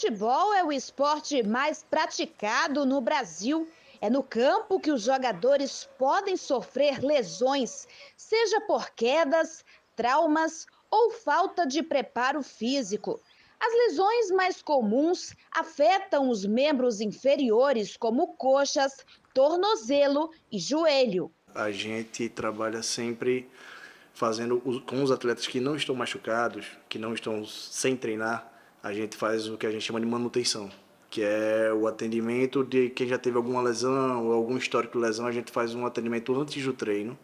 futebol é o esporte mais praticado no Brasil. É no campo que os jogadores podem sofrer lesões, seja por quedas, traumas ou falta de preparo físico. As lesões mais comuns afetam os membros inferiores, como coxas, tornozelo e joelho. A gente trabalha sempre fazendo com os atletas que não estão machucados, que não estão sem treinar, a gente faz o que a gente chama de manutenção, que é o atendimento de quem já teve alguma lesão ou algum histórico de lesão, a gente faz um atendimento antes do treino,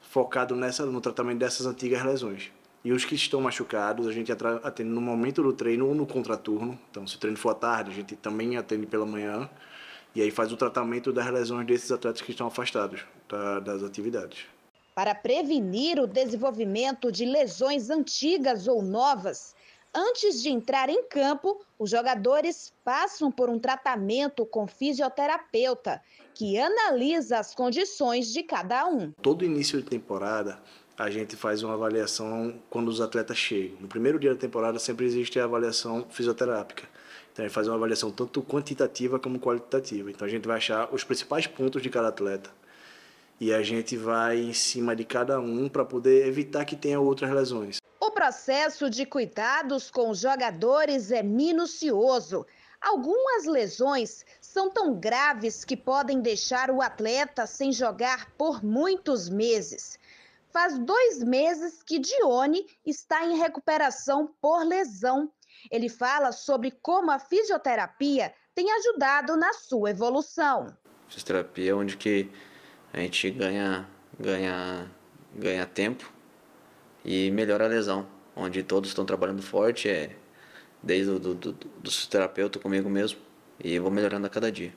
focado nessa, no tratamento dessas antigas lesões. E os que estão machucados, a gente atende no momento do treino ou no contraturno. Então, se o treino for à tarde, a gente também atende pela manhã. E aí faz o tratamento das lesões desses atletas que estão afastados das atividades. Para prevenir o desenvolvimento de lesões antigas ou novas, Antes de entrar em campo, os jogadores passam por um tratamento com fisioterapeuta, que analisa as condições de cada um. Todo início de temporada, a gente faz uma avaliação quando os atletas chegam. No primeiro dia da temporada sempre existe a avaliação fisioterápica. Então a gente faz uma avaliação tanto quantitativa como qualitativa. Então a gente vai achar os principais pontos de cada atleta. E a gente vai em cima de cada um para poder evitar que tenha outras lesões processo de cuidados com os jogadores é minucioso. Algumas lesões são tão graves que podem deixar o atleta sem jogar por muitos meses. Faz dois meses que Dione está em recuperação por lesão. Ele fala sobre como a fisioterapia tem ajudado na sua evolução. Fisioterapia é onde que a gente ganha, ganha, ganha tempo e melhora a lesão, onde todos estão trabalhando forte, é, desde o do, do, dos comigo mesmo, e vou melhorando a cada dia.